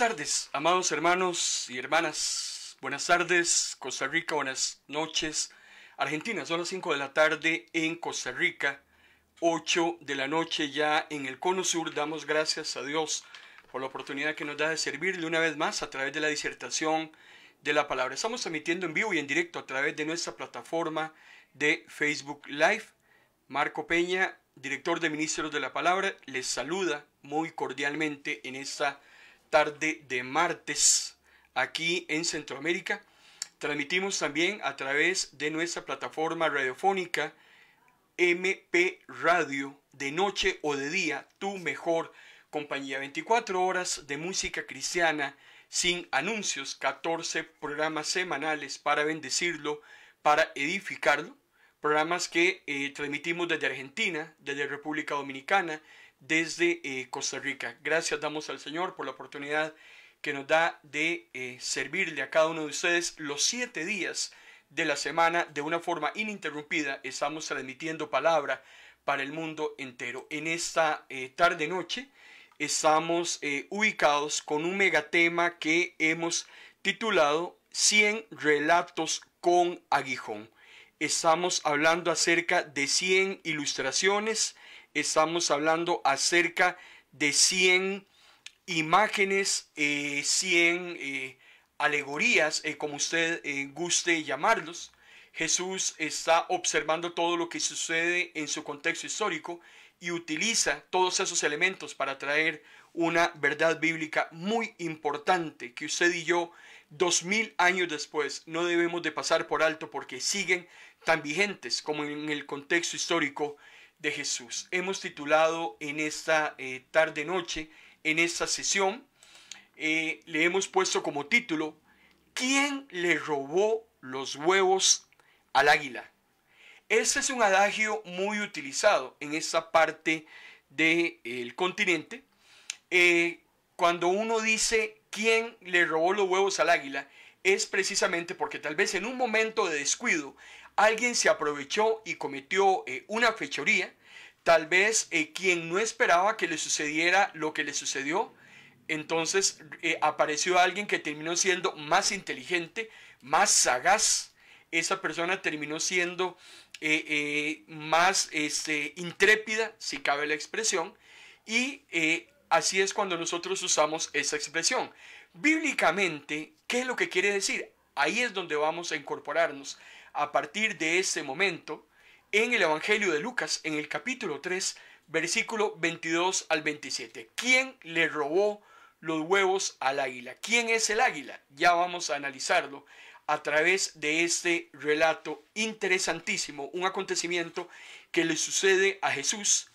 tardes, amados hermanos y hermanas. Buenas tardes, Costa Rica. Buenas noches, Argentina. Son las 5 de la tarde en Costa Rica, 8 de la noche ya en el Cono Sur. Damos gracias a Dios por la oportunidad que nos da de servirle una vez más a través de la disertación de la palabra. Estamos emitiendo en vivo y en directo a través de nuestra plataforma de Facebook Live. Marco Peña, director de Ministros de la Palabra, les saluda muy cordialmente en esta tarde de martes aquí en Centroamérica. Transmitimos también a través de nuestra plataforma radiofónica MP Radio de noche o de día, tu mejor compañía. 24 horas de música cristiana sin anuncios, 14 programas semanales para bendecirlo, para edificarlo. Programas que eh, transmitimos desde Argentina, desde República Dominicana, desde eh, Costa Rica. Gracias damos al Señor por la oportunidad que nos da de eh, servirle a cada uno de ustedes los siete días de la semana de una forma ininterrumpida. Estamos transmitiendo palabra para el mundo entero. En esta eh, tarde-noche estamos ubicados con un megatema que hemos titulado 100 relatos con aguijón. Estamos hablando acerca de 100 ilustraciones, estamos hablando acerca de 100 imágenes, 100 eh, eh, alegorías, eh, como usted guste llamarlos. Jesús está observando todo lo que sucede en su contexto histórico y utiliza todos esos elementos para traer una verdad bíblica muy importante que usted y yo, dos mil años después, no debemos de pasar por alto porque siguen tan vigentes como en el contexto histórico de Jesús. Hemos titulado en esta eh, tarde-noche, en esta sesión, eh, le hemos puesto como título, ¿quién le robó los huevos al águila? ese es un adagio muy utilizado en esta parte del eh, continente. cuando uno dice quién le robó los huevos al águila, es precisamente porque tal vez en un momento de descuido, alguien se aprovechó y cometió eh, una fechoría, tal vez eh, quien no esperaba que le sucediera lo que le sucedió, entonces eh, apareció alguien que terminó siendo más inteligente, más sagaz, esa persona terminó siendo más este, intrépida, si cabe la expresión, y así es cuando nosotros usamos esa expresión. Bíblicamente, ¿qué es lo que quiere decir? Ahí es donde vamos a incorporarnos a partir de ese momento en el Evangelio de Lucas, en el capítulo 3, versículo 22 al 27. ¿Quién le robó los huevos al águila? ¿Quién es el águila? Ya vamos a analizarlo a través de este relato interesantísimo, un acontecimiento que le sucede a Jesús.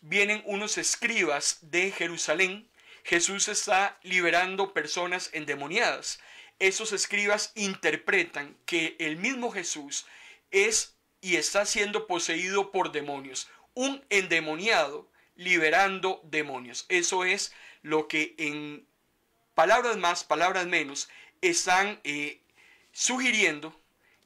Vienen unos escribas de Jerusalén. Jesús está liberando personas endemoniadas esos escribas interpretan que el mismo Jesús es y está siendo poseído por demonios, un endemoniado liberando demonios. Eso es lo que en palabras más, palabras menos, están eh, sugiriendo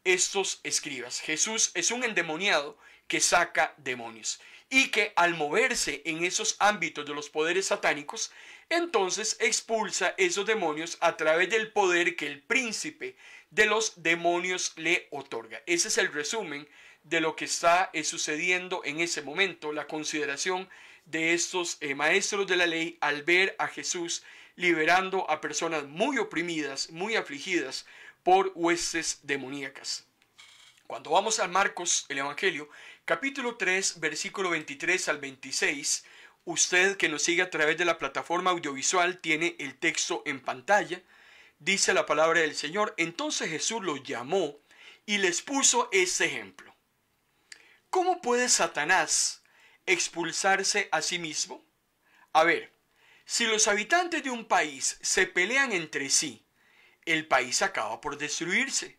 estos escribas. Jesús es un endemoniado que saca demonios y que al moverse en esos ámbitos de los poderes satánicos entonces expulsa esos demonios a través del poder que el príncipe de los demonios le otorga. Ese es el resumen de lo que está eh, sucediendo en ese momento, la consideración de estos eh, maestros de la ley al ver a Jesús liberando a personas muy oprimidas, muy afligidas por huestes demoníacas. Cuando vamos a Marcos, el Evangelio, capítulo 3, versículo 23 al 26, Usted que nos sigue a través de la plataforma audiovisual tiene el texto en pantalla. Dice la palabra del Señor. Entonces Jesús los llamó y les puso este ejemplo. ¿Cómo puede Satanás expulsarse a sí mismo? A ver, si los habitantes de un país se pelean entre sí, el país acaba por destruirse.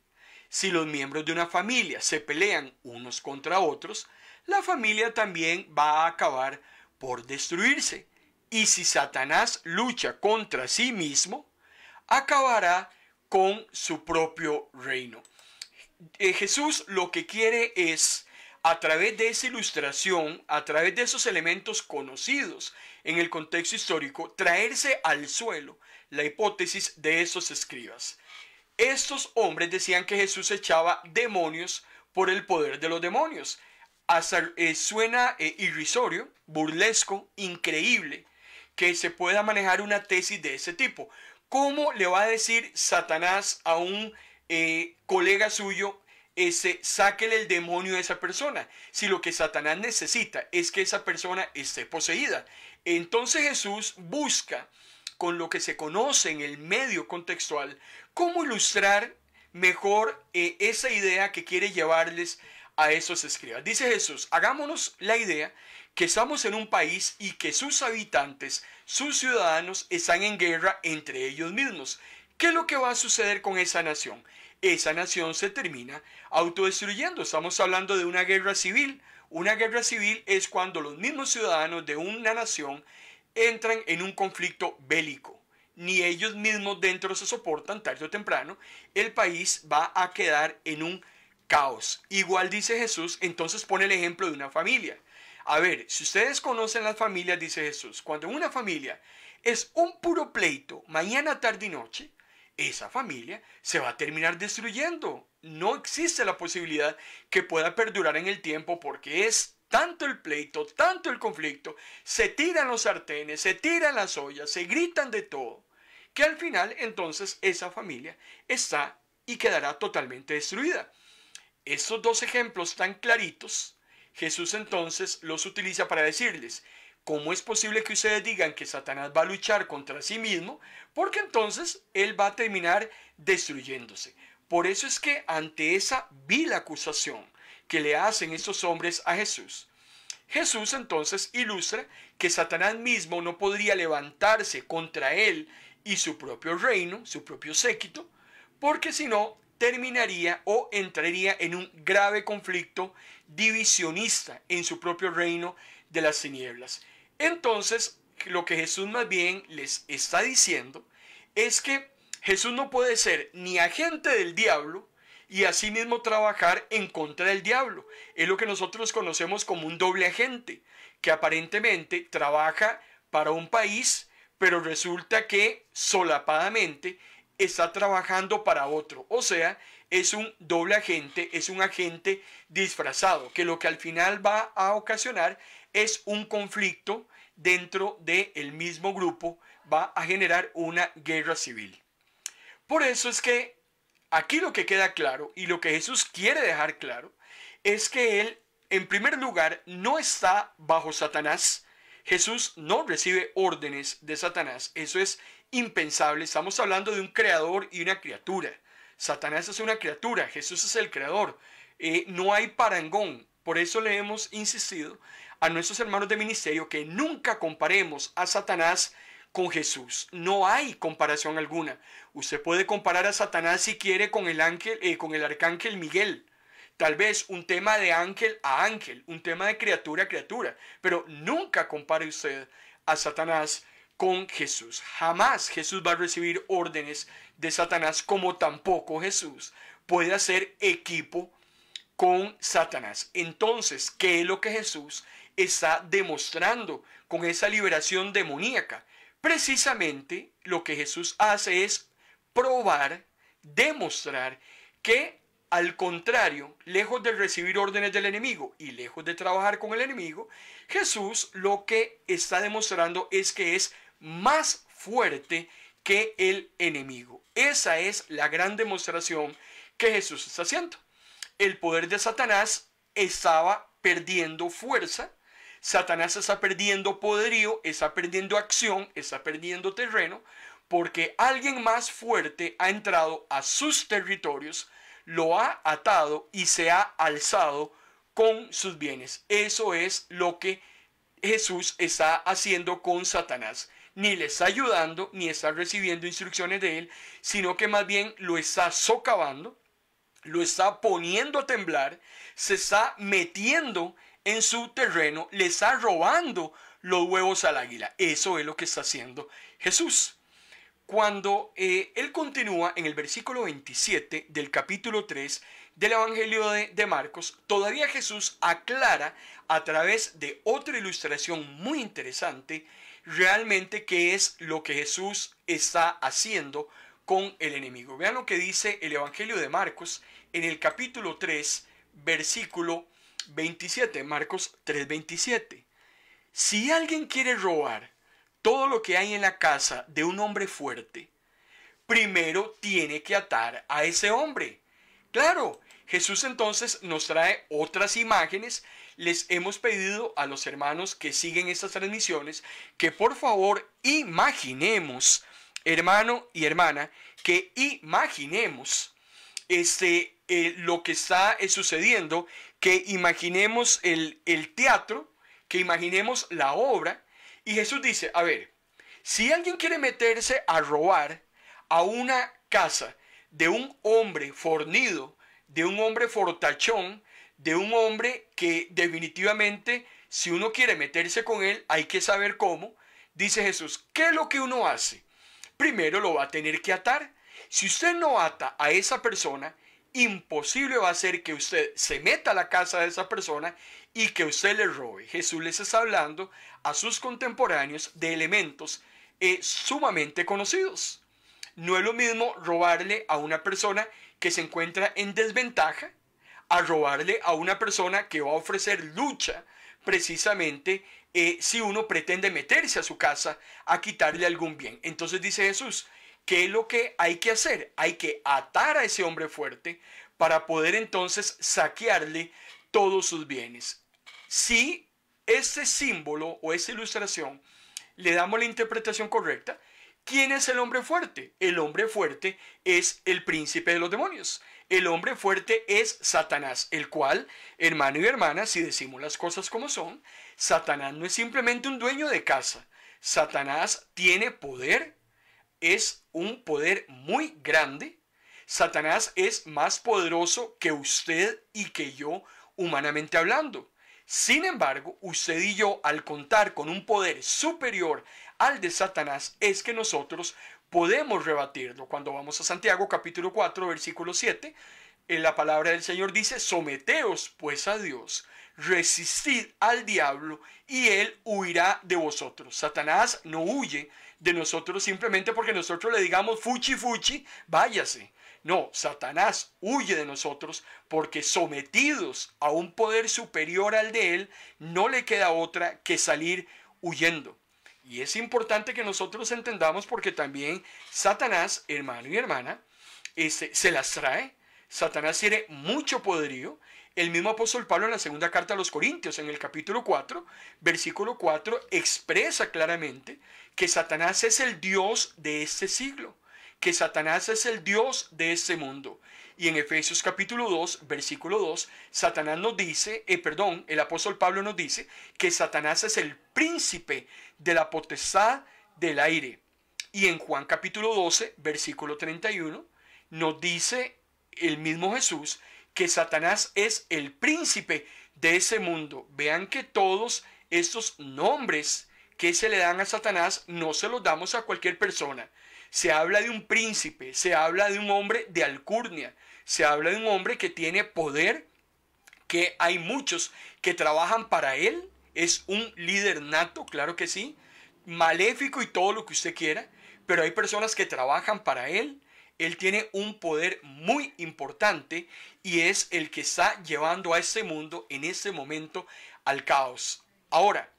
Si los miembros de una familia se pelean unos contra otros, la familia también va a acabar destruirse. Y si Satanás lucha contra sí mismo, acabará con su propio reino. Eh, Jesús lo que quiere es, a través de esa ilustración, a través de esos elementos conocidos en el contexto histórico, traerse al suelo la hipótesis de esos escribas. Estos hombres decían que Jesús echaba demonios por el poder de los demonios hasta eh, suena eh, irrisorio, burlesco, increíble que se pueda manejar una tesis de ese tipo. ¿Cómo le va a decir Satanás a un eh, colega suyo, ese, sáquele el demonio a esa persona? Si lo que Satanás necesita es que esa persona esté poseída. Entonces Jesús busca, con lo que se conoce en el medio contextual, cómo ilustrar mejor esa idea que quiere llevarles a esos escribas. Dice Jesús, hagámonos la idea que estamos en un país y que sus habitantes, sus ciudadanos, están en guerra entre ellos mismos. ¿Qué es lo que va a suceder con esa nación? Esa nación se termina autodestruyendo. Estamos hablando de una guerra civil. Una guerra civil es cuando los mismos ciudadanos de una nación entran en un conflicto bélico. Ni ellos mismos dentro se soportan, tarde o temprano, el país va a quedar en un caos. Igual dice Jesús, entonces pone el ejemplo de una familia. A ver, si ustedes conocen las familias, dice Jesús, cuando una familia es un puro pleito, mañana, tarde y noche, esa familia se va a terminar destruyendo. No existe la posibilidad que pueda perdurar en el tiempo porque es tanto el pleito, tanto el conflicto, se tiran los sartenes, se tiran las ollas, se gritan de todo, que al final entonces esa familia está y quedará totalmente destruida. Estos dos ejemplos tan claritos, Jesús entonces los utiliza para decirles, ¿cómo es posible que ustedes digan que Satanás va a luchar contra sí mismo? Porque entonces él va a terminar destruyéndose. Por eso es que ante esa vil acusación que le hacen estos hombres a Jesús, Jesús entonces ilustra que Satanás mismo no podría levantarse contra él y su propio reino, su propio séquito, porque si no, terminaría o entraría en un grave conflicto divisionista en su propio reino de las tinieblas. Entonces, lo que Jesús más bien les está diciendo es que Jesús no puede ser ni agente del diablo y asimismo trabajar en contra del diablo. Es lo que nosotros conocemos como un doble agente, que aparentemente trabaja para un país, pero resulta que solapadamente está trabajando para otro. O sea, es un doble agente, es un agente disfrazado, que lo que al final va a ocasionar es un conflicto dentro del el mismo grupo, va a generar una guerra civil. Por eso es que aquí lo que queda claro y lo que Jesús quiere dejar claro es que Él, en primer lugar, no está bajo Satanás. Jesús no recibe órdenes de Satanás. Eso es impensable. Estamos hablando de un creador y una criatura. Satanás es una criatura, Jesús es el creador. Eh, no hay parangón. Por eso le hemos insistido a nuestros hermanos de ministerio que nunca comparemos a Satanás con Jesús. No hay comparación alguna. Usted puede comparar a Satanás si quiere con el ángel, eh, con el arcángel Miguel. Tal vez un tema de ángel a ángel, un tema de criatura a criatura, pero nunca compare usted a Satanás con Jesús. Jamás Jesús va a recibir órdenes de Satanás como tampoco Jesús puede hacer equipo con Satanás. Entonces, ¿qué es lo que Jesús está demostrando con esa liberación demoníaca? Precisamente lo que Jesús hace es probar, demostrar que al contrario, lejos de recibir órdenes del enemigo y lejos de trabajar con el enemigo, Jesús lo que está demostrando es que es más fuerte que el enemigo. Esa es la gran demostración que Jesús está haciendo. El poder de Satanás estaba perdiendo fuerza, Satanás está perdiendo poderío, está perdiendo acción, está perdiendo terreno, porque alguien más fuerte ha entrado a sus territorios, lo ha atado y se ha alzado con sus bienes. Eso es lo que Jesús está haciendo con Satanás ni le está ayudando, ni está recibiendo instrucciones de él, sino que más bien lo está socavando, lo está poniendo a temblar, se está metiendo en su terreno, le está robando los huevos al águila. Eso es lo que está haciendo Jesús. Cuando eh, él continúa en el versículo 27 del capítulo 3 del Evangelio de, de Marcos, todavía Jesús aclara a través de otra ilustración muy interesante realmente qué es lo que Jesús está haciendo con el enemigo. Vean lo que dice el Evangelio de Marcos en el capítulo 3, versículo 27, Marcos 3, 27. Si alguien quiere robar todo lo que hay en la casa de un hombre fuerte, primero tiene que atar a ese hombre. Claro, Jesús entonces nos trae otras imágenes les hemos pedido a los hermanos que siguen estas transmisiones que por favor imaginemos, hermano y hermana, que imaginemos este, eh, lo que está eh, sucediendo, que imaginemos el, el teatro, que imaginemos la obra. Y Jesús dice, a ver, si alguien quiere meterse a robar a una casa de un hombre fornido, de un hombre fortachón, de un hombre que definitivamente, si uno quiere meterse con él, hay que saber cómo. Dice Jesús, ¿qué es lo que uno hace? Primero lo va a tener que atar. Si usted no ata a esa persona, imposible va a ser que usted se meta a la casa de esa persona y que usted le robe. Jesús les está hablando a sus contemporáneos de elementos eh, sumamente conocidos. No es lo mismo robarle a una persona que se encuentra en desventaja, a robarle a una persona que va a ofrecer lucha precisamente eh, si uno pretende meterse a su casa a quitarle algún bien. Entonces dice Jesús, ¿qué es lo que hay que hacer? Hay que atar a ese hombre fuerte para poder entonces saquearle todos sus bienes. Si este símbolo o esta ilustración le damos la interpretación correcta, ¿quién es el hombre fuerte? El hombre fuerte es el príncipe de los demonios. El hombre fuerte es Satanás, el cual, hermano y hermana, si decimos las cosas como son, Satanás no es simplemente un dueño de casa. Satanás tiene poder, es un poder muy grande. Satanás es más poderoso que usted y que yo, humanamente hablando. Sin embargo, usted y yo, al contar con un poder superior al de Satanás, es que nosotros podemos rebatirlo. Cuando vamos a Santiago capítulo 4, versículo 7, en la palabra del Señor dice, someteos pues a Dios, resistid al diablo y él huirá de vosotros. Satanás no huye de nosotros simplemente porque nosotros le digamos, fuchi, fuchi, váyase. No, Satanás huye de nosotros porque sometidos a un poder superior al de él, no le queda otra que salir huyendo. Y es importante que nosotros entendamos porque también Satanás, hermano y hermana, este, se las trae. Satanás tiene mucho poderío. El mismo apóstol Pablo en la segunda carta a los Corintios, en el capítulo 4, versículo 4, expresa claramente que Satanás es el Dios de este siglo que Satanás es el Dios de este mundo. Y en Efesios capítulo 2, versículo 2, Satanás nos dice, eh, perdón, el apóstol Pablo nos dice que Satanás es el príncipe de la potestad del aire. Y en Juan capítulo 12, versículo 31, nos dice el mismo Jesús que Satanás es el príncipe de ese mundo. Vean que todos estos nombres que se le dan a Satanás no se los damos a cualquier persona se habla de un príncipe, se habla de un hombre de alcurnia, se habla de un hombre que tiene poder, que hay muchos que trabajan para él, es un líder nato, claro que sí, maléfico y todo lo que usted quiera, pero hay personas que trabajan para él. Él tiene un poder muy importante y es el que está llevando a este mundo en este momento al caos. Ahora,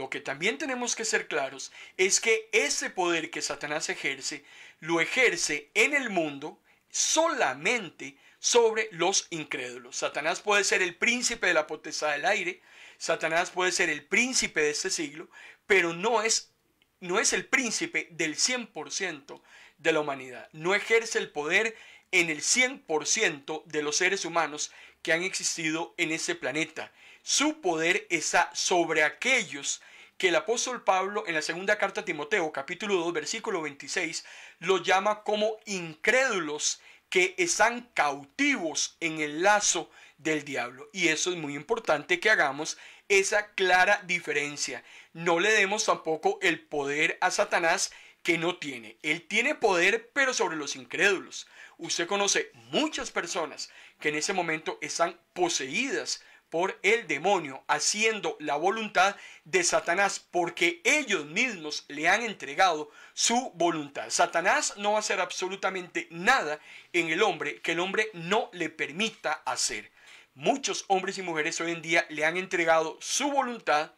lo que también tenemos que ser claros es que ese poder que Satanás ejerce, lo ejerce en el mundo solamente sobre los incrédulos. Satanás puede ser el príncipe de la potestad del aire, Satanás puede ser el príncipe de este siglo, pero no es, no es el príncipe del 100% de la humanidad. No ejerce el poder en el 100% de los seres humanos que han existido en este planeta. Su poder está sobre aquellos que el apóstol Pablo en la segunda carta a Timoteo, capítulo 2, versículo 26, lo llama como incrédulos que están cautivos en el lazo del diablo. Y eso es muy importante que hagamos esa clara diferencia. No le demos tampoco el poder a Satanás que no tiene. Él tiene poder, pero sobre los incrédulos. Usted conoce muchas personas que en ese momento están poseídas por el demonio, haciendo la voluntad de Satanás, porque ellos mismos le han entregado su voluntad. Satanás no va a hacer absolutamente nada en el hombre que el hombre no le permita hacer. Muchos hombres y mujeres hoy en día le han entregado su voluntad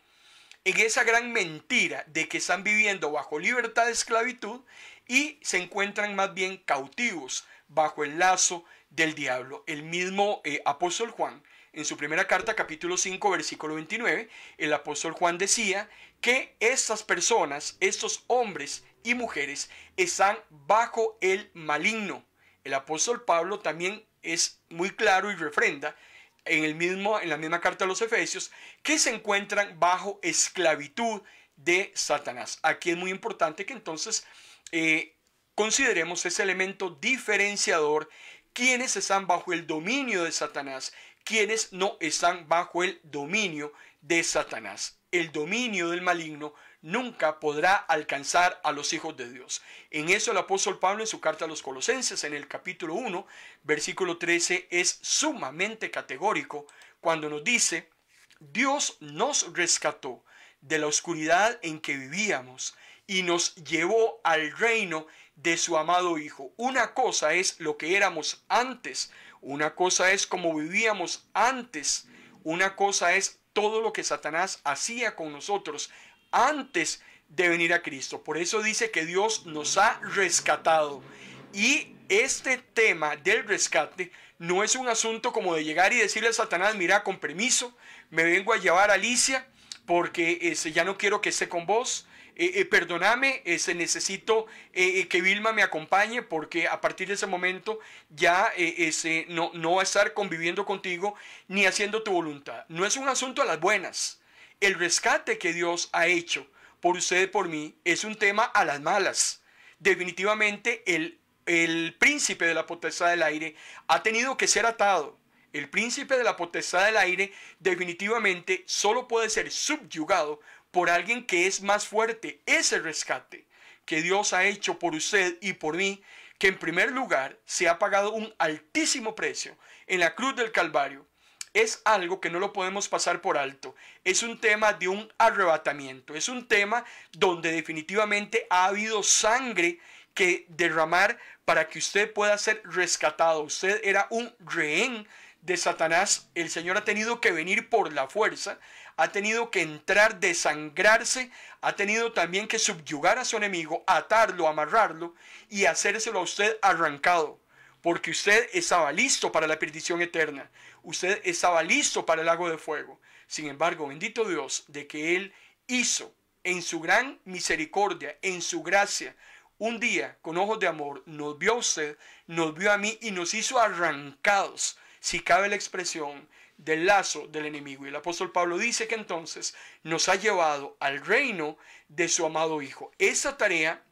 en esa gran mentira de que están viviendo bajo libertad de esclavitud y se encuentran más bien cautivos bajo el lazo del diablo. El mismo eh, apóstol Juan en su primera carta, capítulo 5, versículo 29, el apóstol Juan decía que estas personas, estos hombres y mujeres, están bajo el maligno. El apóstol Pablo también es muy claro y refrenda en, el mismo, en la misma carta a los Efesios que se encuentran bajo esclavitud de Satanás. Aquí es muy importante que entonces eh, consideremos ese elemento diferenciador quienes están bajo el dominio de Satanás quienes no están bajo el dominio de Satanás. El dominio del maligno nunca podrá alcanzar a los hijos de Dios. En eso el apóstol Pablo en su carta a los Colosenses en el capítulo 1, versículo 13, es sumamente categórico cuando nos dice, Dios nos rescató de la oscuridad en que vivíamos y nos llevó al reino de su amado Hijo. Una cosa es lo que éramos antes una cosa es como vivíamos antes, una cosa es todo lo que Satanás hacía con nosotros antes de venir a Cristo. Por eso dice que Dios nos ha rescatado. Y este tema del rescate no es un asunto como de llegar y decirle a Satanás, mira, con permiso, me vengo a llevar a Alicia porque ese ya no quiero que esté con vos eh, eh, perdóname, necesito eh, que Vilma me acompañe porque a partir de ese momento ya ese, no, no va a estar conviviendo contigo ni haciendo tu voluntad. No es un asunto a las buenas. El rescate que Dios ha hecho por usted por mí es un tema a las malas. Definitivamente el, el príncipe de la potestad del aire ha tenido que ser atado. El príncipe de la potestad del aire definitivamente solo puede ser subyugado por alguien que es más fuerte. Ese rescate que Dios ha hecho por usted y por mí, que en primer lugar se ha pagado un altísimo precio en la cruz del Calvario, es algo que no lo podemos pasar por alto. Es un tema de un arrebatamiento. Es un tema donde definitivamente ha habido sangre que derramar para que usted pueda ser rescatado. Usted era un rehén de Satanás, el Señor ha tenido que venir por la fuerza, ha tenido que entrar, desangrarse, ha tenido también que subyugar a su enemigo, atarlo, amarrarlo y hacérselo a usted arrancado. Porque usted estaba listo para la perdición eterna, usted estaba listo para el lago de fuego. Sin embargo, bendito Dios de que Él hizo en su gran misericordia, en su gracia, un día con ojos de amor, nos vio a usted, nos vio a mí y nos hizo arrancados si cabe la expresión, del lazo del enemigo. Y el apóstol Pablo dice que entonces nos ha llevado al reino de su amado Hijo. Esa tarea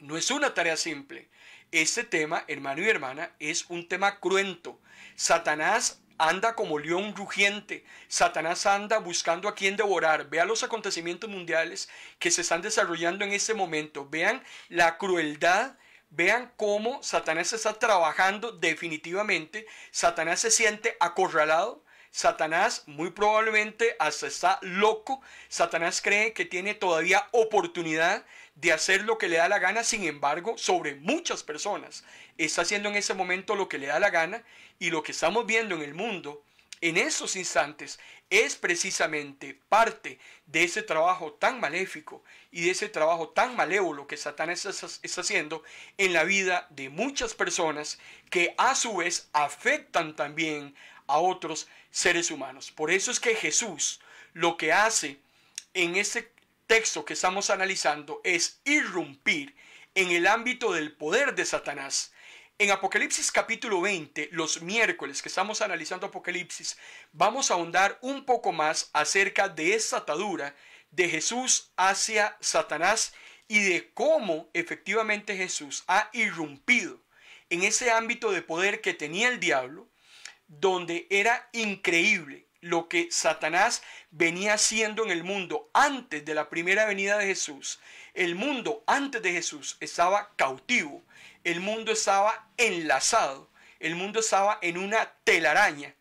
no es una tarea simple. Este tema, hermano y hermana, es un tema cruento. Satanás anda como león rugiente. Satanás anda buscando a quien devorar. Vea los acontecimientos mundiales que se están desarrollando en este momento. Vean la crueldad Vean cómo Satanás está trabajando definitivamente. Satanás se siente acorralado. Satanás muy probablemente hasta está loco. Satanás cree que tiene todavía oportunidad de hacer lo que le da la gana. Sin embargo, sobre muchas personas está haciendo en ese momento lo que le da la gana. Y lo que estamos viendo en el mundo en esos instantes es precisamente parte de ese trabajo tan maléfico y de ese trabajo tan malévolo que Satanás está haciendo en la vida de muchas personas que a su vez afectan también a otros seres humanos. Por eso es que Jesús lo que hace en este texto que estamos analizando es irrumpir en el ámbito del poder de Satanás en Apocalipsis capítulo 20, los miércoles que estamos analizando Apocalipsis, vamos a ahondar un poco más acerca de esa atadura de Jesús hacia Satanás y de cómo efectivamente Jesús ha irrumpido en ese ámbito de poder que tenía el diablo, donde era increíble lo que Satanás venía haciendo en el mundo antes de la primera venida de Jesús. El mundo antes de Jesús estaba cautivo el mundo estaba enlazado, el mundo estaba en una telaraña.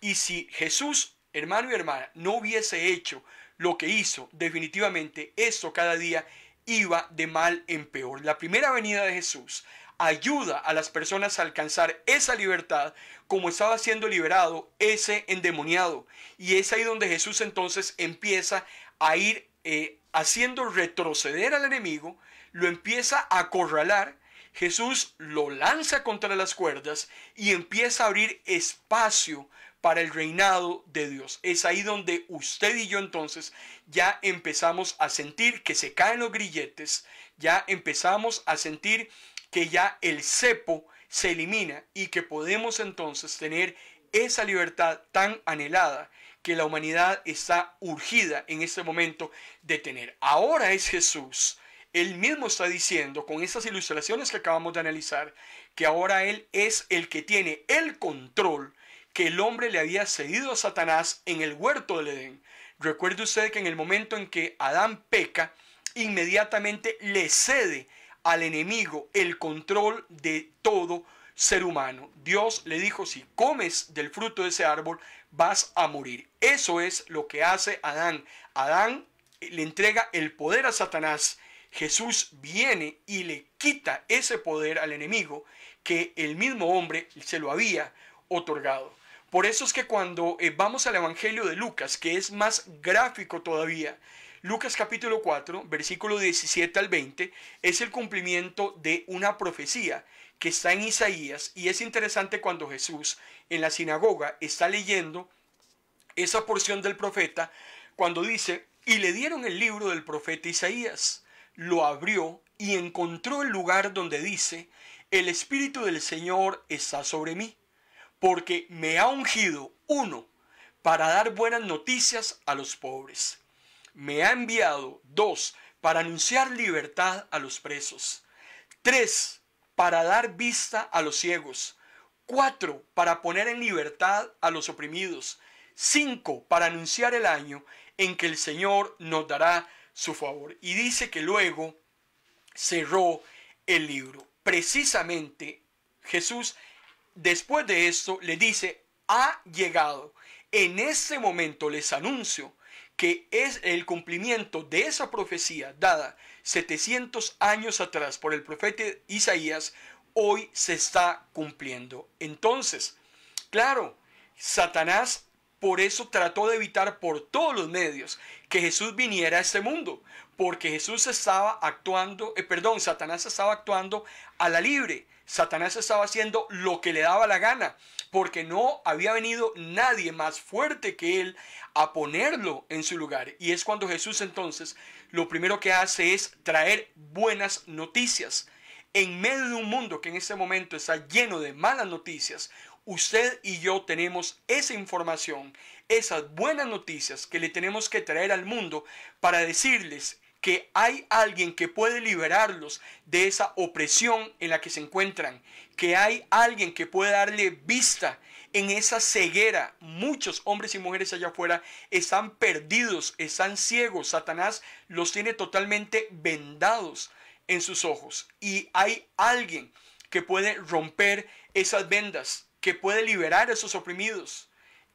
Y si Jesús, hermano y hermana, no hubiese hecho lo que hizo, definitivamente esto cada día iba de mal en peor. La primera venida de Jesús ayuda a las personas a alcanzar esa libertad como estaba siendo liberado ese endemoniado. Y es ahí donde Jesús entonces empieza a ir eh, haciendo retroceder al enemigo, lo empieza a acorralar Jesús lo lanza contra las cuerdas y empieza a abrir espacio para el reinado de Dios. Es ahí donde usted y yo entonces ya empezamos a sentir que se caen los grilletes, ya empezamos a sentir que ya el cepo se elimina y que podemos entonces tener esa libertad tan anhelada que la humanidad está urgida en este momento de tener. Ahora es Jesús él mismo está diciendo con estas ilustraciones que acabamos de analizar, que ahora Él es el que tiene el control que el hombre le había cedido a Satanás en el huerto del Edén. Recuerde usted que en el momento en que Adán peca, inmediatamente le cede al enemigo el control de todo ser humano. Dios le dijo, si comes del fruto de ese árbol, vas a morir. Eso es lo que hace Adán. Adán le entrega el poder a Satanás Jesús viene y le quita ese poder al enemigo que el mismo hombre se lo había otorgado. Por eso es que cuando eh, vamos al Evangelio de Lucas, que es más gráfico todavía, Lucas capítulo 4, versículo 17 al 20, es el cumplimiento de una profecía que está en Isaías y es interesante cuando Jesús en la sinagoga está leyendo esa porción del profeta cuando dice, y le dieron el libro del profeta Isaías lo abrió y encontró el lugar donde dice, el Espíritu del Señor está sobre mí, porque me ha ungido, uno, para dar buenas noticias a los pobres. Me ha enviado, dos, para anunciar libertad a los presos. Tres, para dar vista a los ciegos. Cuatro, para poner en libertad a los oprimidos. Cinco, para anunciar el año en que el Señor nos dará su favor. Y dice que luego cerró el libro. Precisamente Jesús, después de esto, le dice, ha llegado. En ese momento les anuncio que es el cumplimiento de esa profecía dada 700 años atrás por el profeta Isaías, hoy se está cumpliendo. Entonces, claro, Satanás por eso trató de evitar por todos los medios que Jesús viniera a este mundo, porque Jesús estaba actuando, eh, perdón, Satanás estaba actuando a la libre, Satanás estaba haciendo lo que le daba la gana, porque no había venido nadie más fuerte que él a ponerlo en su lugar. Y es cuando Jesús entonces lo primero que hace es traer buenas noticias en medio de un mundo que en ese momento está lleno de malas noticias, usted y yo tenemos esa información, esas buenas noticias que le tenemos que traer al mundo para decirles que hay alguien que puede liberarlos de esa opresión en la que se encuentran, que hay alguien que puede darle vista en esa ceguera. Muchos hombres y mujeres allá afuera están perdidos, están ciegos. Satanás los tiene totalmente vendados en sus ojos y hay alguien que puede romper esas vendas que puede liberar a esos oprimidos.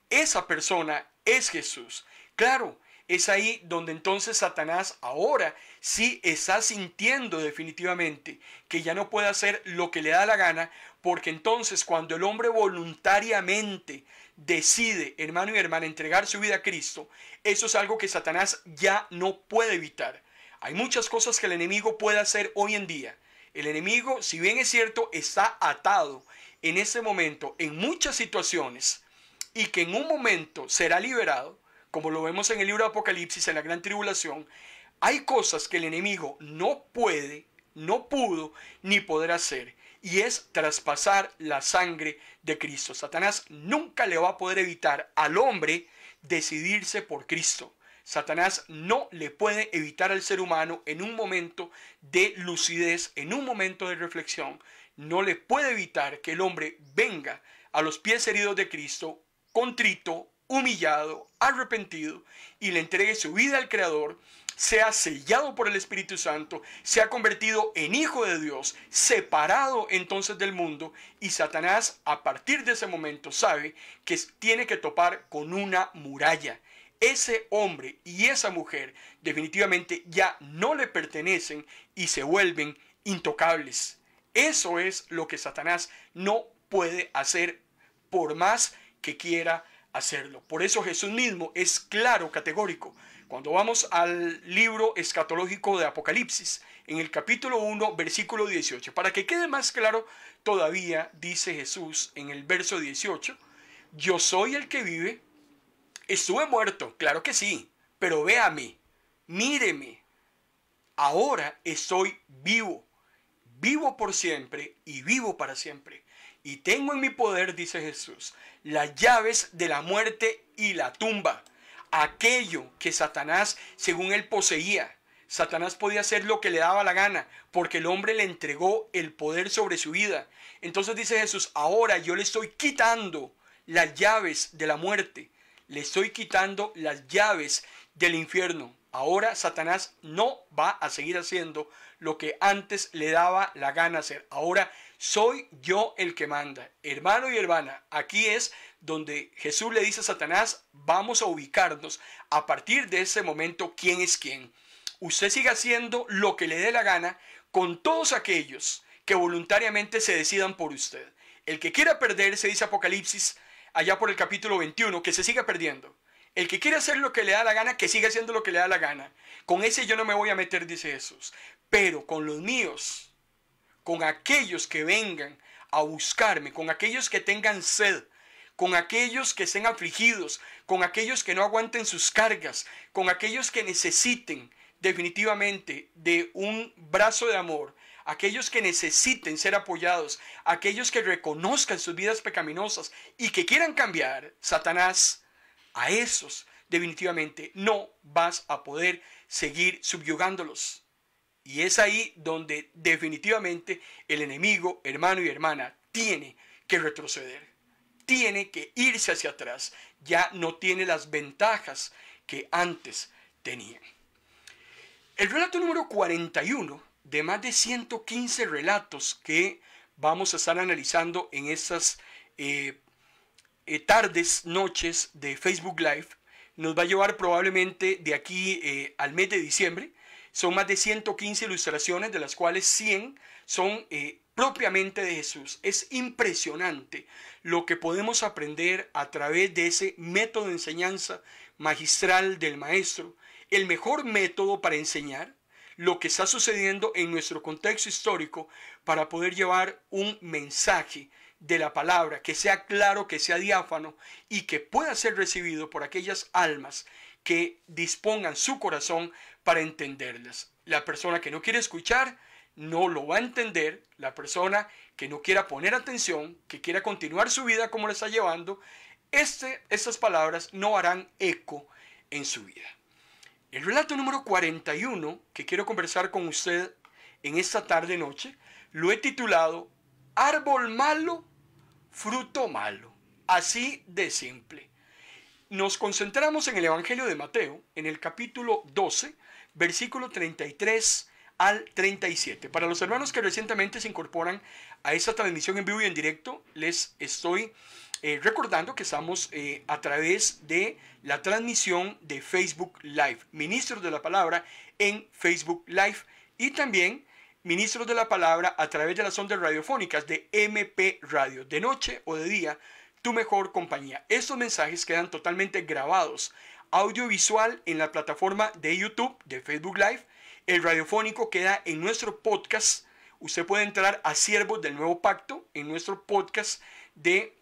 Esa persona es Jesús. Claro, es ahí donde entonces Satanás ahora sí está sintiendo definitivamente que ya no puede hacer lo que le da la gana, porque entonces cuando el hombre voluntariamente decide, hermano y hermana, entregar su vida a Cristo, eso es algo que Satanás ya no puede evitar. Hay muchas cosas que el enemigo puede hacer hoy en día. El enemigo, si bien es cierto, está atado en ese momento en muchas situaciones y que en un momento será liberado, como lo vemos en el libro de Apocalipsis, en la gran tribulación, hay cosas que el enemigo no puede, no pudo ni podrá hacer. Y es traspasar la sangre de Cristo. Satanás nunca le va a poder evitar al hombre decidirse por Cristo. Satanás no le puede evitar al ser humano en un momento de lucidez, en un momento de reflexión, no le puede evitar que el hombre venga a los pies heridos de Cristo, contrito, humillado, arrepentido, y le entregue su vida al Creador, sea sellado por el Espíritu Santo, sea convertido en hijo de Dios, separado entonces del mundo, y Satanás a partir de ese momento sabe que tiene que topar con una muralla. Ese hombre y esa mujer definitivamente ya no le pertenecen y se vuelven intocables. Eso es lo que Satanás no puede hacer por más que quiera hacerlo. Por eso Jesús mismo es claro, categórico. Cuando vamos al libro escatológico de Apocalipsis, en el capítulo 1, versículo 18, para que quede más claro todavía, dice Jesús en el verso 18, yo soy el que vive, estuve muerto, claro que sí, pero véame, míreme, ahora estoy vivo vivo por siempre y vivo para siempre. Y tengo en mi poder, dice Jesús, las llaves de la muerte y la tumba. Aquello que Satanás, según él, poseía. Satanás podía hacer lo que le daba la gana, porque el hombre le entregó el poder sobre su vida. Entonces dice Jesús, ahora yo le estoy quitando las llaves de la muerte, le estoy quitando las llaves del infierno. Ahora Satanás no va a seguir haciendo lo que antes le daba la gana hacer. Ahora soy yo el que manda. Hermano y hermana, aquí es donde Jesús le dice a Satanás, vamos a ubicarnos. A partir de ese momento, ¿quién es quién? Usted siga haciendo lo que le dé la gana con todos aquellos que voluntariamente se decidan por usted. El que quiera perder se dice Apocalipsis, allá por el capítulo 21, que se siga perdiendo. El que quiere hacer lo que le da la gana, que siga haciendo lo que le da la gana. Con ese yo no me voy a meter, dice Jesús. Pero con los míos, con aquellos que vengan a buscarme, con aquellos que tengan sed, con aquellos que estén afligidos, con aquellos que no aguanten sus cargas, con aquellos que necesiten definitivamente de un brazo de amor, aquellos que necesiten ser apoyados, aquellos que reconozcan sus vidas pecaminosas y que quieran cambiar, Satanás, a esos definitivamente no vas a poder seguir subyugándolos. Y es ahí donde definitivamente el enemigo, hermano y hermana, tiene que retroceder, tiene que irse hacia atrás, ya no tiene las ventajas que antes tenía. El relato número 41 de más de 115 relatos que vamos a estar analizando en estas eh, eh, tardes, noches de Facebook Live, nos va a llevar probablemente de aquí eh, al mes de diciembre son más de 115 ilustraciones, de las cuales 100 son eh, propiamente de Jesús. Es impresionante lo que podemos aprender a través de ese método de enseñanza magistral del maestro. El mejor método para enseñar lo que está sucediendo en nuestro contexto histórico para poder llevar un mensaje de la palabra, que sea claro, que sea diáfano y que pueda ser recibido por aquellas almas que dispongan su corazón para entenderlas... La persona que no quiere escuchar no lo va a entender. La persona que no quiera poner atención, que quiera continuar su vida como la está llevando, este, estas palabras no harán eco en su vida. El relato número 41 que quiero conversar con usted en esta tarde noche lo he titulado Árbol malo, fruto malo. Así de simple. Nos concentramos en el Evangelio de Mateo, en el capítulo 12, versículo 33 al 37. Para los hermanos que recientemente se incorporan a esta transmisión en vivo y en directo, les estoy eh, recordando que estamos eh, a través de la transmisión de Facebook Live, ministros de la palabra en Facebook Live y también ministros de la palabra a través de las ondas radiofónicas de MP Radio, de noche o de día, tu mejor compañía. Estos mensajes quedan totalmente grabados audiovisual en la plataforma de YouTube, de Facebook Live. El radiofónico queda en nuestro podcast. Usted puede entrar a Siervos del Nuevo Pacto en nuestro podcast de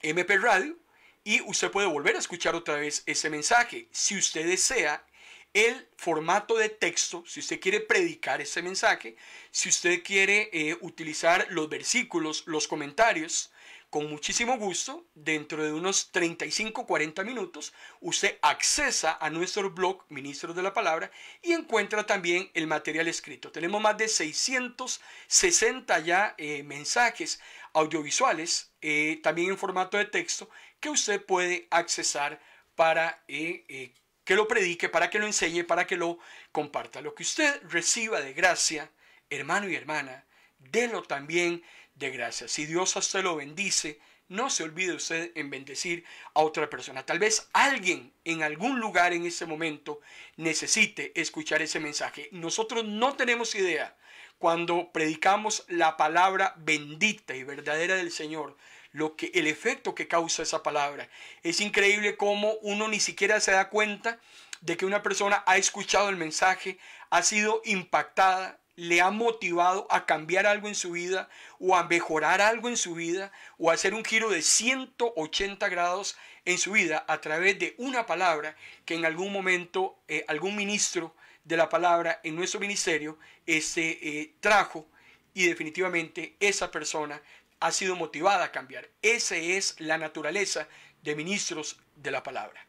MP Radio y usted puede volver a escuchar otra vez ese mensaje. Si usted desea el formato de texto, si usted quiere predicar ese mensaje, si usted quiere eh, utilizar los versículos, los comentarios, con muchísimo gusto, dentro de unos 35-40 minutos, usted accesa a nuestro blog Ministros de la Palabra y encuentra también el material escrito. Tenemos más de 660 ya eh, mensajes audiovisuales, eh, también en formato de texto, que usted puede accesar para eh, que lo predique, para que lo enseñe, para que lo comparta. Lo que usted reciba de gracia, hermano y hermana, délo también de Si Dios a lo bendice, no se olvide usted en bendecir a otra persona. Tal vez alguien en algún lugar en ese momento necesite escuchar ese mensaje. Nosotros no tenemos idea cuando predicamos la palabra bendita y verdadera del Señor, lo que el efecto que causa esa palabra. Es increíble cómo uno ni siquiera se da cuenta de que una persona ha escuchado el mensaje, ha sido impactada, le ha motivado a cambiar algo en su vida o a mejorar algo en su vida o a hacer un giro de 180 grados en su vida a través de una palabra que en algún momento eh, algún ministro de la palabra en nuestro ministerio este, eh, trajo y definitivamente esa persona ha sido motivada a cambiar. Esa es la naturaleza de ministros de la palabra.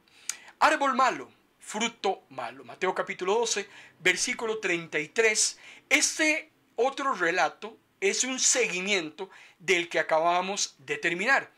Árbol malo fruto malo. Mateo capítulo 12, versículo 33. Este otro relato es un seguimiento del que acabamos de terminar.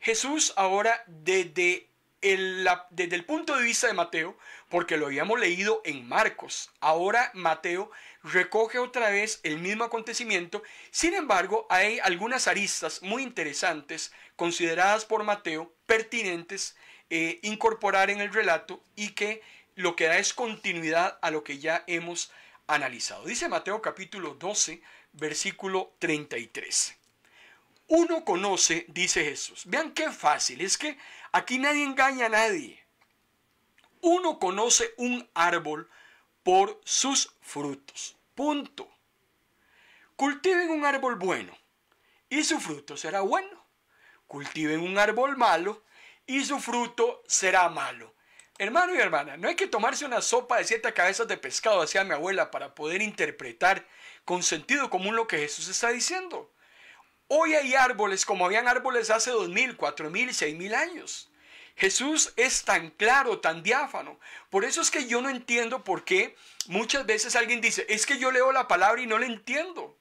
Jesús ahora desde el, desde el punto de vista de Mateo, porque lo habíamos leído en Marcos, ahora Mateo recoge otra vez el mismo acontecimiento, sin embargo hay algunas aristas muy interesantes consideradas por Mateo pertinentes eh, incorporar en el relato y que lo que da es continuidad a lo que ya hemos analizado. Dice Mateo capítulo 12, versículo 33. Uno conoce, dice Jesús. Vean qué fácil, es que aquí nadie engaña a nadie. Uno conoce un árbol por sus frutos. Punto. Cultiven un árbol bueno y su fruto será bueno. Cultiven un árbol malo y su fruto será malo. Hermano y hermana, no hay que tomarse una sopa de siete cabezas de pescado, decía mi abuela, para poder interpretar con sentido común lo que Jesús está diciendo. Hoy hay árboles como habían árboles hace dos mil, cuatro mil, seis mil años. Jesús es tan claro, tan diáfano. Por eso es que yo no entiendo por qué muchas veces alguien dice, es que yo leo la palabra y no la entiendo.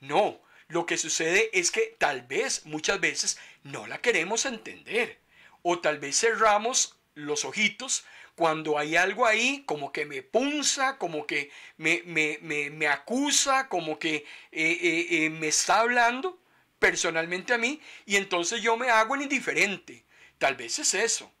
No, lo que sucede es que tal vez muchas veces no la queremos entender. O tal vez cerramos los ojitos cuando hay algo ahí como que me punza, como que me, me, me, me acusa, como que eh, eh, eh, me está hablando personalmente a mí, y entonces yo me hago el indiferente. Tal vez es eso.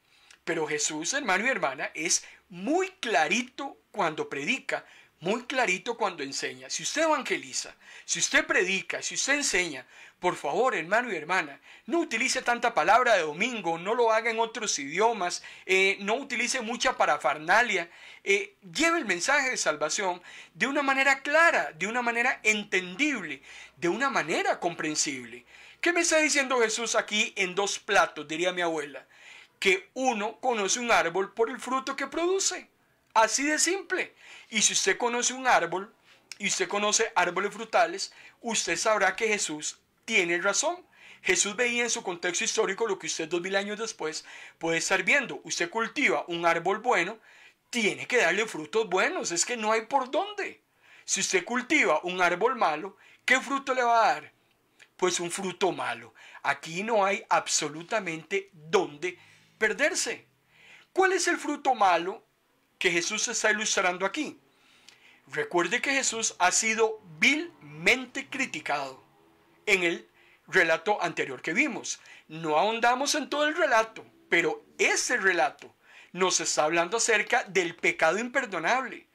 Pero Jesús, hermano y hermana, es muy clarito cuando predica muy clarito cuando enseña. Si usted evangeliza, si usted predica, si usted enseña, por favor, hermano y hermana, no utilice tanta palabra de domingo, no lo haga en otros idiomas, eh, no utilice mucha parafarnalia. Eh, lleve el mensaje de salvación de una manera clara, de una manera entendible, de una manera comprensible. ¿Qué me está diciendo Jesús aquí en dos platos, diría mi abuela? Que uno conoce un árbol por el fruto que produce. Así de simple. Y si usted conoce un árbol y usted conoce árboles frutales, usted sabrá que Jesús tiene razón. Jesús veía en su contexto histórico lo que usted dos mil años después puede estar viendo. Usted cultiva un árbol bueno, tiene que darle frutos buenos, es que no hay por dónde. Si usted cultiva un árbol malo, ¿qué fruto le va a dar? Pues un fruto malo. Aquí no hay absolutamente dónde perderse. ¿Cuál es el fruto malo que Jesús está ilustrando aquí. Recuerde que Jesús ha sido vilmente criticado en el relato anterior que vimos. No ahondamos en todo el relato, pero ese relato nos está hablando acerca del pecado imperdonable.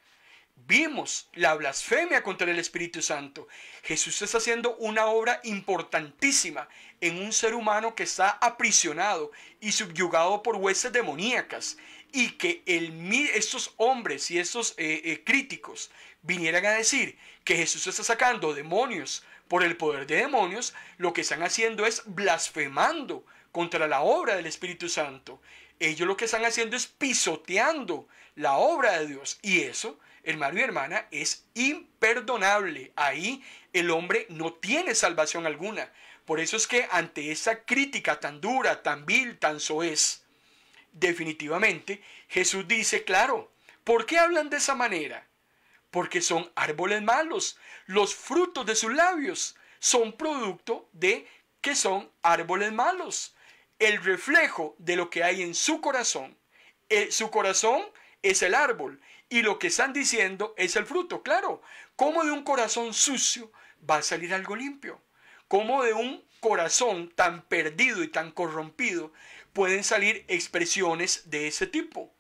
Vimos la blasfemia contra el Espíritu Santo. Jesús está haciendo una obra importantísima en un ser humano que está aprisionado y subyugado por huestes demoníacas y que el, estos hombres y estos eh, eh, críticos vinieran a decir que Jesús está sacando demonios por el poder de demonios, lo que están haciendo es blasfemando contra la obra del Espíritu Santo. Ellos lo que están haciendo es pisoteando la obra de Dios. Y eso, hermano y hermana, es imperdonable. Ahí el hombre no tiene salvación alguna. Por eso es que ante esa crítica tan dura, tan vil, tan soez, Definitivamente, Jesús dice, claro, ¿por qué hablan de esa manera? Porque son árboles malos, los frutos de sus labios son producto de que son árboles malos, el reflejo de lo que hay en su corazón. Eh, su corazón es el árbol y lo que están diciendo es el fruto, claro. ¿Cómo de un corazón sucio va a salir algo limpio? ¿Cómo de un corazón tan perdido y tan corrompido pueden salir expresiones de ese tipo.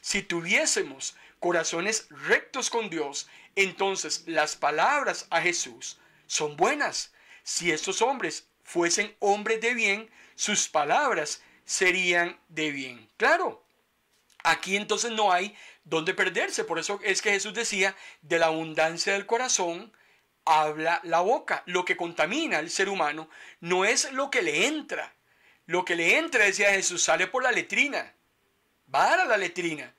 Si tuviésemos corazones rectos con Dios, entonces las palabras a Jesús son buenas. Si estos hombres fuesen hombres de bien, sus palabras serían de bien. Claro, aquí entonces no hay donde perderse. Por eso es que Jesús decía, de la abundancia del corazón habla la boca. Lo que contamina al ser humano no es lo que le entra, lo que le entra, decía Jesús, sale por la letrina. Va a dar a la letrina.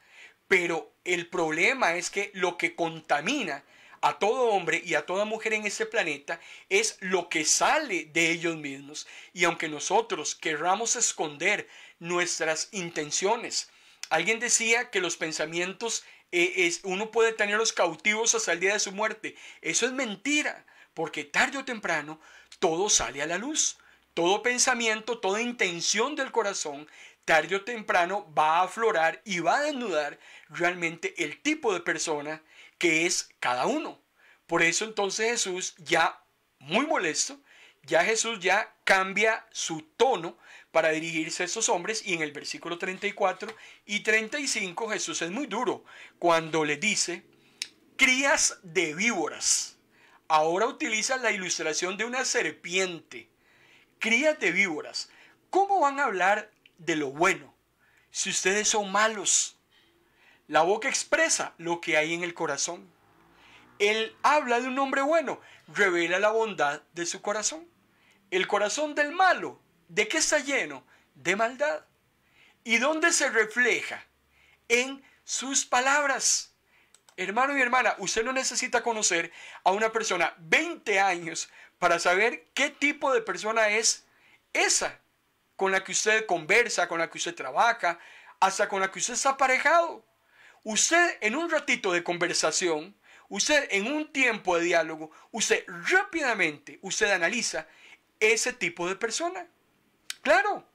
Pero el problema es que lo que contamina a todo hombre y a toda mujer en este planeta es lo que sale de ellos mismos. Y aunque nosotros querramos esconder nuestras intenciones, alguien decía que los pensamientos eh, es, uno puede tenerlos cautivos hasta el día de su muerte. Eso es mentira, porque tarde o temprano todo sale a la luz. Todo pensamiento, toda intención del corazón, tarde o temprano va a aflorar y va a desnudar realmente el tipo de persona que es cada uno. Por eso entonces Jesús ya muy molesto, ya Jesús ya cambia su tono para dirigirse a esos hombres y en el versículo 34 y 35 Jesús es muy duro cuando le dice, crías de víboras. Ahora utiliza la ilustración de una serpiente críate víboras, ¿cómo van a hablar de lo bueno si ustedes son malos? La boca expresa lo que hay en el corazón. Él habla de un hombre bueno, revela la bondad de su corazón. El corazón del malo, ¿de qué está lleno? De maldad. ¿Y dónde se refleja? En sus palabras. Hermano y hermana, usted no necesita conocer a una persona 20 años para saber qué tipo de persona es esa con la que usted conversa, con la que usted trabaja, hasta con la que usted está aparejado. Usted en un ratito de conversación, usted en un tiempo de diálogo, usted rápidamente, usted analiza ese tipo de persona. Claro,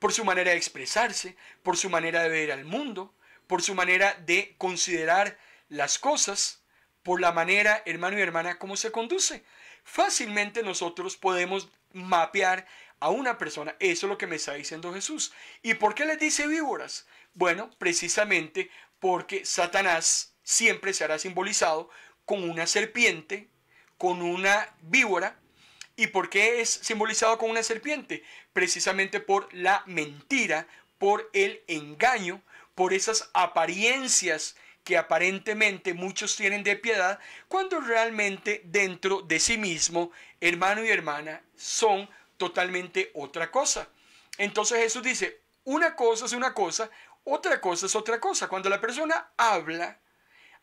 por su manera de expresarse, por su manera de ver al mundo, por su manera de considerar las cosas, por la manera, hermano y hermana, cómo se conduce fácilmente nosotros podemos mapear a una persona. Eso es lo que me está diciendo Jesús. ¿Y por qué les dice víboras? Bueno, precisamente porque Satanás siempre se hará simbolizado con una serpiente, con una víbora. ¿Y por qué es simbolizado con una serpiente? Precisamente por la mentira, por el engaño, por esas apariencias que aparentemente muchos tienen de piedad, cuando realmente dentro de sí mismo, hermano y hermana, son totalmente otra cosa. Entonces Jesús dice, una cosa es una cosa, otra cosa es otra cosa. Cuando la persona habla,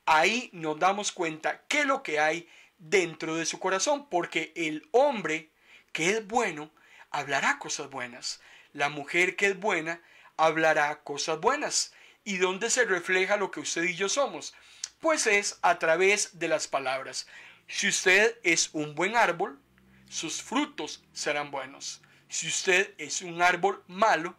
ahí nos damos cuenta que lo que hay dentro de su corazón, porque el hombre que es bueno, hablará cosas buenas. La mujer que es buena, hablará cosas buenas. ¿Y dónde se refleja lo que usted y yo somos? Pues es a través de las palabras. Si usted es un buen árbol, sus frutos serán buenos. Si usted es un árbol malo,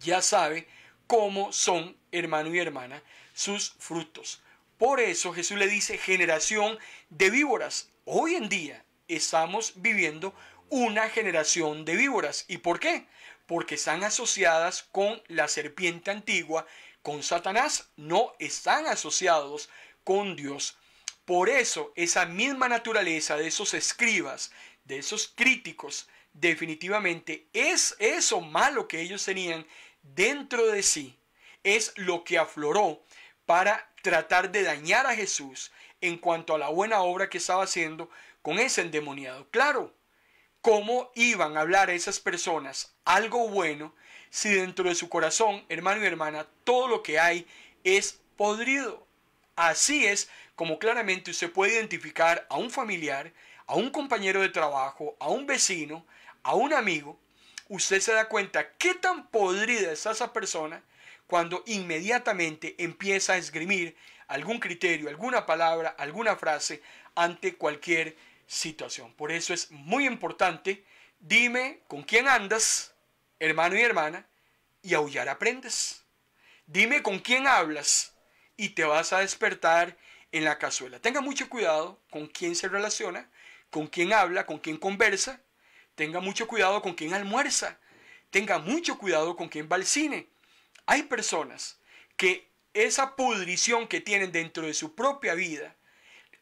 ya sabe cómo son, hermano y hermana, sus frutos. Por eso Jesús le dice generación de víboras. Hoy en día estamos viviendo una generación de víboras. ¿Y por qué? Porque están asociadas con la serpiente antigua con Satanás, no están asociados con Dios. Por eso esa misma naturaleza de esos escribas, de esos críticos, definitivamente es eso malo que ellos tenían dentro de sí, es lo que afloró para tratar de dañar a Jesús en cuanto a la buena obra que estaba haciendo con ese endemoniado. Claro, ¿cómo iban a hablar a esas personas algo bueno si dentro de su corazón, hermano y hermana, todo lo que hay es podrido. Así es como claramente usted puede identificar a un familiar, a un compañero de trabajo, a un vecino, a un amigo. Usted se da cuenta qué tan podrida es esa persona cuando inmediatamente empieza a esgrimir algún criterio, alguna palabra, alguna frase ante cualquier situación. Por eso es muy importante, dime con quién andas hermano y hermana, y aullar aprendes. Dime con quién hablas y te vas a despertar en la cazuela. Tenga mucho cuidado con quién se relaciona, con quién habla, con quién conversa. Tenga mucho cuidado con quién almuerza. Tenga mucho cuidado con quién va al cine. Hay personas que esa pudrición que tienen dentro de su propia vida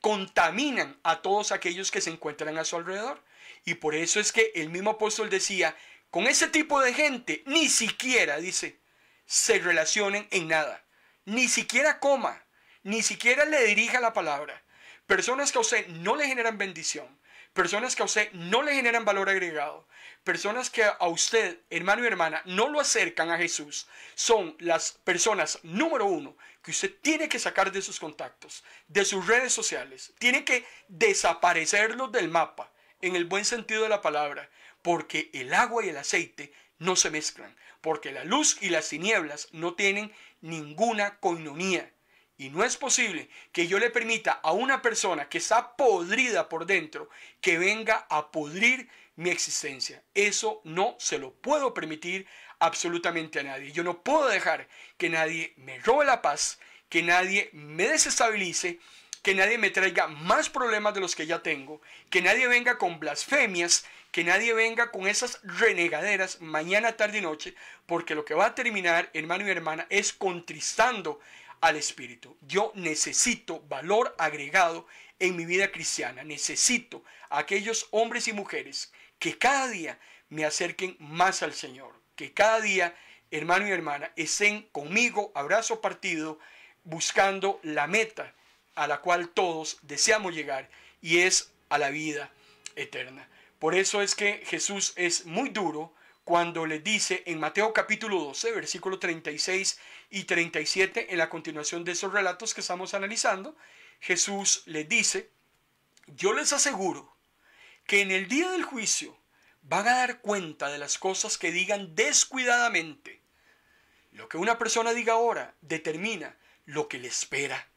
contaminan a todos aquellos que se encuentran a su alrededor. Y por eso es que el mismo apóstol decía, con ese tipo de gente ni siquiera, dice, se relacionen en nada. Ni siquiera coma, ni siquiera le dirija la palabra. Personas que a usted no le generan bendición, personas que a usted no le generan valor agregado, personas que a usted, hermano y hermana, no lo acercan a Jesús, son las personas número uno que usted tiene que sacar de sus contactos, de sus redes sociales, tiene que desaparecerlos del mapa, en el buen sentido de la palabra, porque el agua y el aceite no se mezclan, porque la luz y las tinieblas no tienen ninguna coinonía. Y no es posible que yo le permita a una persona que está podrida por dentro que venga a pudrir mi existencia. Eso no se lo puedo permitir absolutamente a nadie. Yo no puedo dejar que nadie me robe la paz, que nadie me desestabilice, que nadie me traiga más problemas de los que ya tengo, que nadie venga con blasfemias que nadie venga con esas renegaderas mañana, tarde y noche, porque lo que va a terminar, hermano y hermana, es contristando al Espíritu. Yo necesito valor agregado en mi vida cristiana. Necesito a aquellos hombres y mujeres que cada día me acerquen más al Señor. Que cada día, hermano y hermana, estén conmigo, abrazo partido, buscando la meta a la cual todos deseamos llegar y es a la vida eterna. Por eso es que Jesús es muy duro cuando le dice en Mateo capítulo 12, versículo 36 y 37, en la continuación de esos relatos que estamos analizando, Jesús le dice, yo les aseguro que en el día del juicio van a dar cuenta de las cosas que digan descuidadamente. Lo que una persona diga ahora determina lo que le espera.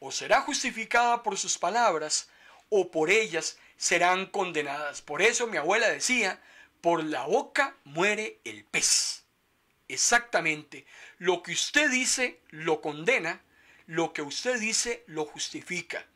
O será justificada por sus palabras o por ellas serán condenadas. Por eso mi abuela decía, por la boca muere el pez. Exactamente, lo que usted dice lo condena, lo que usted dice lo justifica,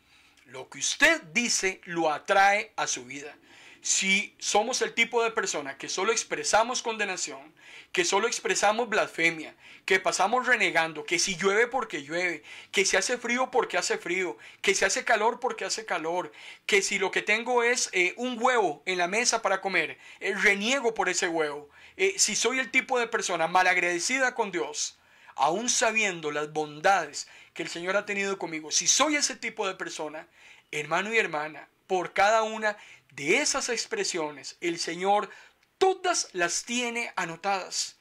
lo que usted dice lo atrae a su vida si somos el tipo de persona que solo expresamos condenación, que solo expresamos blasfemia, que pasamos renegando, que si llueve porque llueve, que si hace frío porque hace frío, que si hace calor porque hace calor, que si lo que tengo es eh, un huevo en la mesa para comer, eh, reniego por ese huevo, eh, si soy el tipo de persona malagradecida con Dios, aún sabiendo las bondades que el Señor ha tenido conmigo, si soy ese tipo de persona, hermano y hermana, por cada una de esas expresiones el Señor todas las tiene anotadas.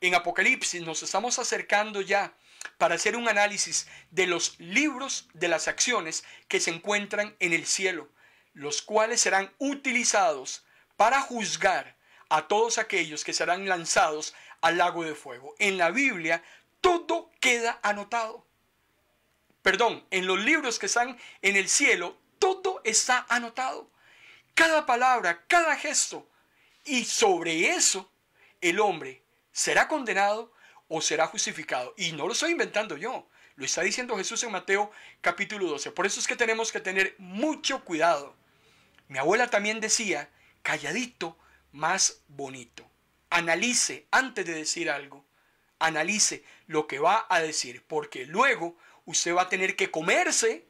En Apocalipsis nos estamos acercando ya para hacer un análisis de los libros de las acciones que se encuentran en el cielo, los cuales serán utilizados para juzgar a todos aquellos que serán lanzados al lago de fuego. En la Biblia todo queda anotado. Perdón, en los libros que están en el cielo, todo está anotado cada palabra, cada gesto. Y sobre eso el hombre será condenado o será justificado. Y no lo estoy inventando yo, lo está diciendo Jesús en Mateo capítulo 12. Por eso es que tenemos que tener mucho cuidado. Mi abuela también decía, calladito, más bonito. Analice antes de decir algo. Analice lo que va a decir, porque luego usted va a tener que comerse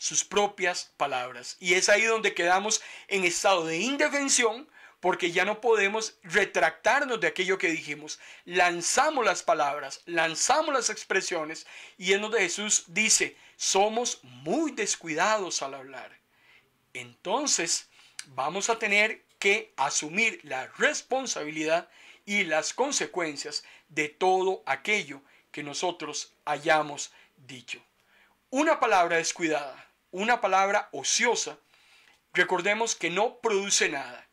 sus propias palabras. Y es ahí donde quedamos en estado de indefensión porque ya no podemos retractarnos de aquello que dijimos. Lanzamos las palabras, lanzamos las expresiones y en donde Jesús dice, somos muy descuidados al hablar. Entonces vamos a tener que asumir la responsabilidad y las consecuencias de todo aquello que nosotros hayamos dicho. Una palabra descuidada una palabra ociosa, recordemos que no produce nada.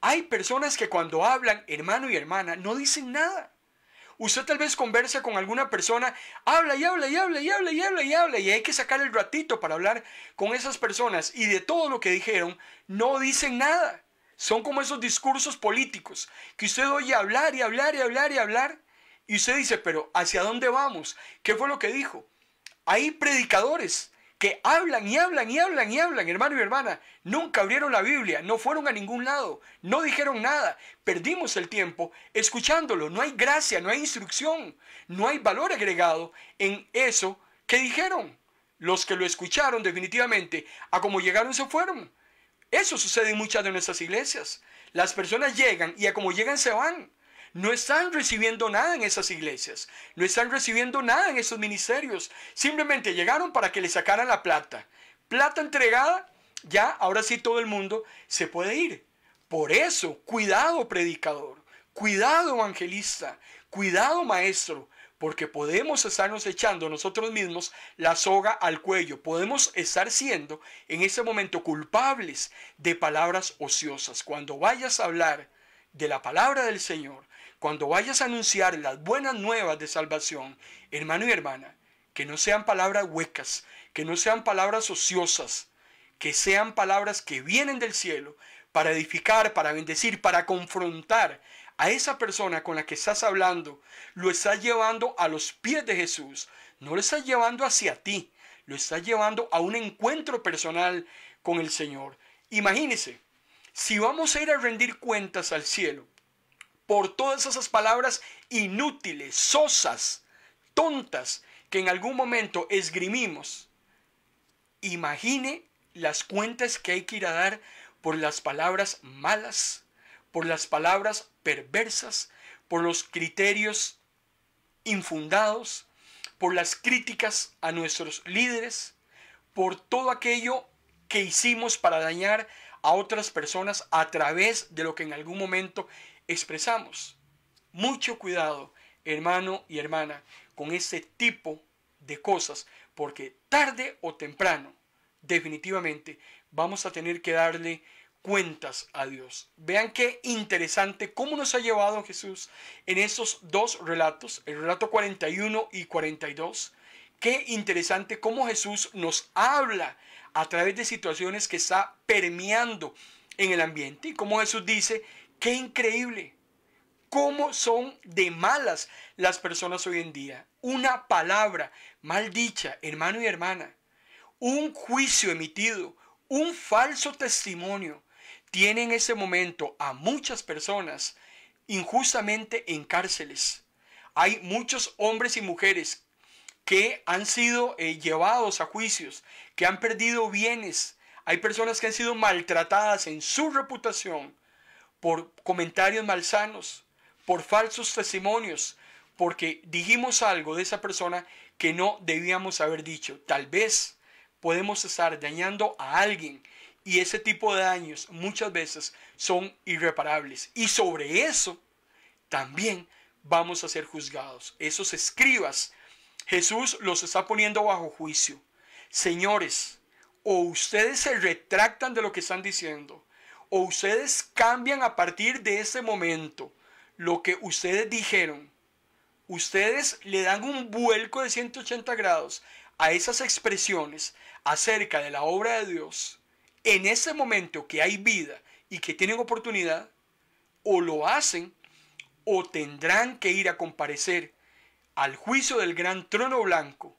Hay personas que cuando hablan, hermano y hermana, no dicen nada. Usted tal vez conversa con alguna persona, habla y habla y habla y habla y habla y habla, y hay que sacar el ratito para hablar con esas personas, y de todo lo que dijeron, no dicen nada. Son como esos discursos políticos que usted oye hablar y hablar y hablar y hablar, y usted dice, pero ¿hacia dónde vamos? ¿Qué fue lo que dijo? Hay predicadores que hablan y hablan y hablan y hablan, hermano y hermana, nunca abrieron la Biblia, no fueron a ningún lado, no dijeron nada, perdimos el tiempo escuchándolo, no hay gracia, no hay instrucción, no hay valor agregado en eso que dijeron. Los que lo escucharon definitivamente, a como llegaron se fueron. Eso sucede en muchas de nuestras iglesias. Las personas llegan y a como llegan se van no están recibiendo nada en esas iglesias, no están recibiendo nada en esos ministerios. Simplemente llegaron para que le sacaran la plata. Plata entregada, ya, ahora sí todo el mundo se puede ir. Por eso, cuidado predicador, cuidado evangelista, cuidado maestro, porque podemos estarnos echando nosotros mismos la soga al cuello, podemos estar siendo en ese momento culpables de palabras ociosas. Cuando vayas a hablar de la palabra del Señor, cuando vayas a anunciar las buenas nuevas de salvación, hermano y hermana, que no sean palabras huecas, que no sean palabras ociosas, que sean palabras que vienen del cielo para edificar, para bendecir, para confrontar a esa persona con la que estás hablando. Lo estás llevando a los pies de Jesús, no lo estás llevando hacia ti, lo estás llevando a un encuentro personal con el Señor. Imagínese, si vamos a ir a rendir cuentas al cielo, por todas esas palabras inútiles, sosas, tontas, que en algún momento esgrimimos. Imagine las cuentas que hay que ir a dar por las palabras malas, por las palabras perversas, por los criterios infundados, por las críticas a nuestros líderes, por todo aquello que hicimos para dañar a otras personas a través de lo que en algún momento expresamos. Mucho cuidado, hermano y hermana, con ese tipo de cosas, porque tarde o temprano, definitivamente, vamos a tener que darle cuentas a Dios. Vean qué interesante cómo nos ha llevado Jesús en esos dos relatos, el relato 41 y 42. Qué interesante cómo Jesús nos habla a través de situaciones que está permeando en el ambiente y como Jesús dice, Qué increíble cómo son de malas las personas hoy en día. Una palabra mal dicha, hermano y hermana, un juicio emitido, un falso testimonio, tiene en ese momento a muchas personas injustamente en cárceles. Hay muchos hombres y mujeres que han sido eh, llevados a juicios, que han perdido bienes. Hay personas que han sido maltratadas en su reputación por comentarios malsanos, por falsos testimonios, porque dijimos algo de esa persona que no debíamos haber dicho. Tal vez podemos estar dañando a alguien y ese tipo de daños muchas veces son irreparables. Y sobre eso también vamos a ser juzgados. Esos escribas, Jesús los está poniendo bajo juicio. Señores, o ustedes se retractan de lo que están diciendo, o ustedes cambian a partir de ese momento lo que ustedes dijeron, ustedes le dan un vuelco de 180 grados a esas expresiones acerca de la obra de Dios, en ese momento que hay vida y que tienen oportunidad, o lo hacen o tendrán que ir a comparecer al juicio del gran trono blanco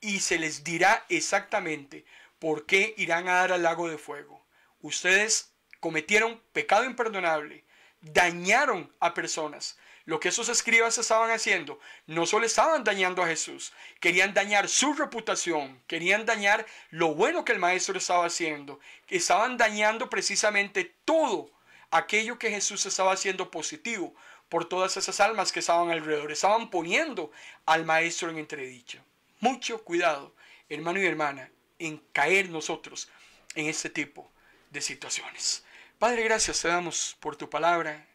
y se les dirá exactamente por qué irán a dar al lago de fuego. Ustedes cometieron pecado imperdonable, dañaron a personas. Lo que esos escribas estaban haciendo, no solo estaban dañando a Jesús, querían dañar su reputación, querían dañar lo bueno que el maestro estaba haciendo, estaban dañando precisamente todo aquello que Jesús estaba haciendo positivo por todas esas almas que estaban alrededor, estaban poniendo al maestro en entredicho. Mucho cuidado, hermano y hermana, en caer nosotros en este tipo de situaciones. Padre, gracias te damos por tu palabra.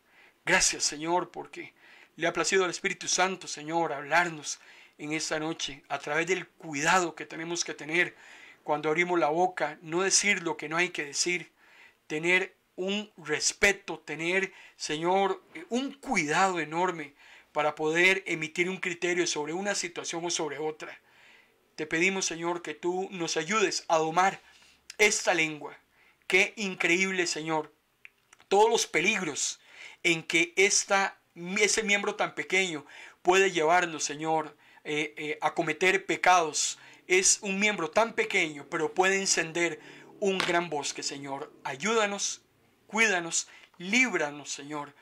Gracias, Señor, porque le ha placido al Espíritu Santo, Señor, hablarnos en esta noche a través del cuidado que tenemos que tener cuando abrimos la boca, no decir lo que no hay que decir, tener un respeto, tener, Señor, un cuidado enorme para poder emitir un criterio sobre una situación o sobre otra. Te pedimos, Señor, que tú nos ayudes a domar esta lengua. Qué increíble, Señor, todos los peligros en que esta, ese miembro tan pequeño puede llevarnos, Señor, eh, eh, a cometer pecados. Es un miembro tan pequeño, pero puede encender un gran bosque, Señor. Ayúdanos, cuídanos, líbranos, Señor,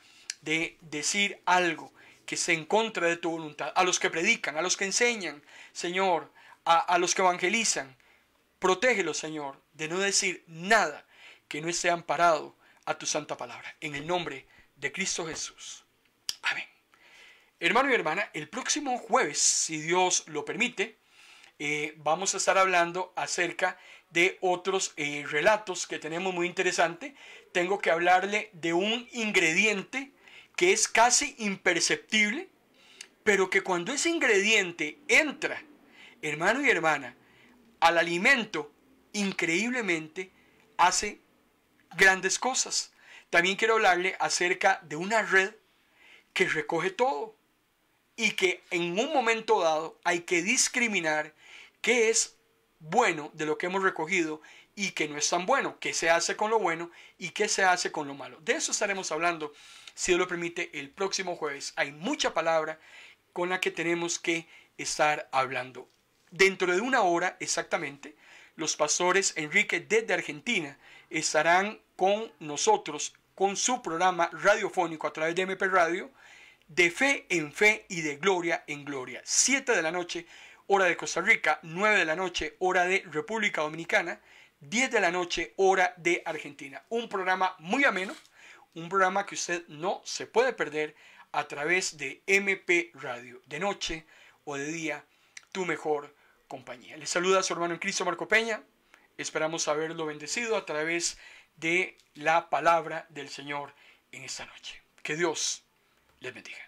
de decir algo que sea en contra de tu voluntad. A los que predican, a los que enseñan, Señor, a, a los que evangelizan, protégelos, Señor, de no decir nada que no esté amparado a tu santa palabra. En el nombre de Cristo Jesús. Amén. Hermano y hermana, el próximo jueves, si Dios lo permite, eh, vamos a estar hablando acerca de otros eh, relatos que tenemos muy interesante. Tengo que hablarle de un ingrediente que es casi imperceptible, pero que cuando ese ingrediente entra, hermano y hermana, al alimento, increíblemente hace grandes cosas. También quiero hablarle acerca de una red que recoge todo y que en un momento dado hay que discriminar qué es bueno de lo que hemos recogido y qué no es tan bueno, qué se hace con lo bueno y qué se hace con lo malo. De eso estaremos hablando, si Dios lo permite, el próximo jueves. Hay mucha palabra con la que tenemos que estar hablando. Dentro de una hora exactamente, los pastores Enrique desde Argentina estarán con nosotros con su programa radiofónico a través de MP Radio, de fe en fe y de gloria en gloria. 7 de la noche, hora de Costa Rica, 9 de la noche, hora de República Dominicana, 10 de la noche, hora de Argentina. Un programa muy ameno, un programa que usted no se puede perder a través de MP Radio, de noche o de día, tu mejor compañía. Les saluda a su hermano en Cristo Marco Peña, Esperamos haberlo bendecido a través de la palabra del Señor en esta noche. Que Dios les bendiga.